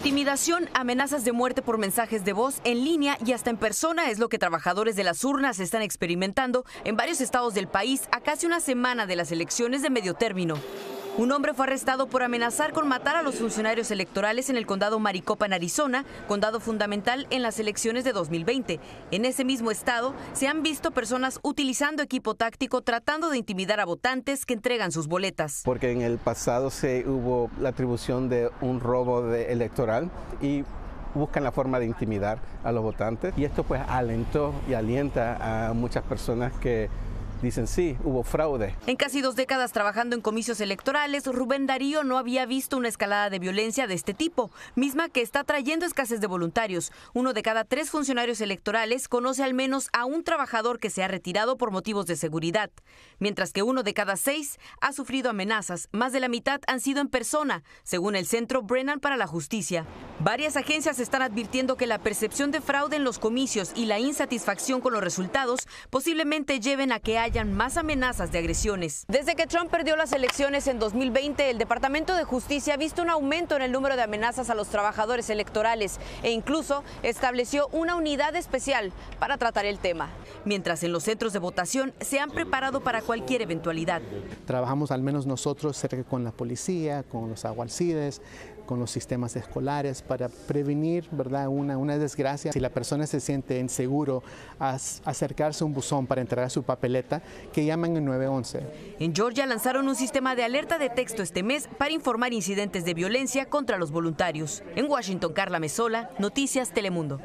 Intimidación, amenazas de muerte por mensajes de voz en línea y hasta en persona es lo que trabajadores de las urnas están experimentando en varios estados del país a casi una semana de las elecciones de medio término. Un hombre fue arrestado por amenazar con matar a los funcionarios electorales en el condado Maricopa, en Arizona, condado fundamental en las elecciones de 2020. En ese mismo estado se han visto personas utilizando equipo táctico tratando de intimidar a votantes que entregan sus boletas. Porque en el pasado se hubo la atribución de un robo electoral y buscan la forma de intimidar a los votantes y esto pues alentó y alienta a muchas personas que dicen sí, hubo fraude. En casi dos décadas trabajando en comicios electorales, Rubén Darío no había visto una escalada de violencia de este tipo, misma que está trayendo escasez de voluntarios. Uno de cada tres funcionarios electorales conoce al menos a un trabajador que se ha retirado por motivos de seguridad, mientras que uno de cada seis ha sufrido amenazas. Más de la mitad han sido en persona, según el Centro Brennan para la Justicia. Varias agencias están advirtiendo que la percepción de fraude en los comicios y la insatisfacción con los resultados posiblemente lleven a que haya hayan más amenazas de agresiones. Desde que Trump perdió las elecciones en 2020, el Departamento de Justicia ha visto un aumento en el número de amenazas a los trabajadores electorales e incluso estableció una unidad especial para tratar el tema mientras en los centros de votación se han preparado para cualquier eventualidad. Trabajamos al menos nosotros cerca con la policía, con los aguacides, con los sistemas escolares para prevenir ¿verdad? Una, desgracia. Si la persona se siente inseguro, acercarse a un buzón para entregar su papeleta, que llaman en 911. En Georgia lanzaron un sistema de alerta de texto este mes para informar incidentes de violencia contra los voluntarios. En Washington, Carla Mesola, Noticias Telemundo.